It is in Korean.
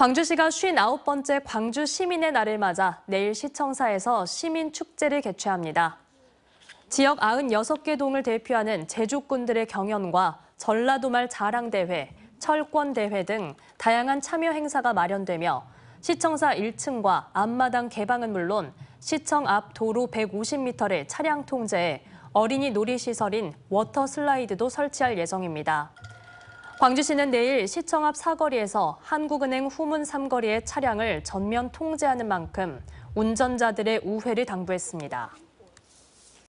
광주시가 59번째 광주 시민의 날을 맞아 내일 시청사에서 시민 축제를 개최합니다. 지역 96개 동을 대표하는 제주꾼들의 경연과 전라도말 자랑대회, 철권대회 등 다양한 참여 행사가 마련되며 시청사 1층과 앞마당 개방은 물론 시청 앞 도로 150m를 차량 통제해 어린이 놀이시설인 워터슬라이드도 설치할 예정입니다. 광주시는 내일 시청 앞 사거리에서 한국은행 후문 3거리의 차량을 전면 통제하는 만큼 운전자들의 우회를 당부했습니다.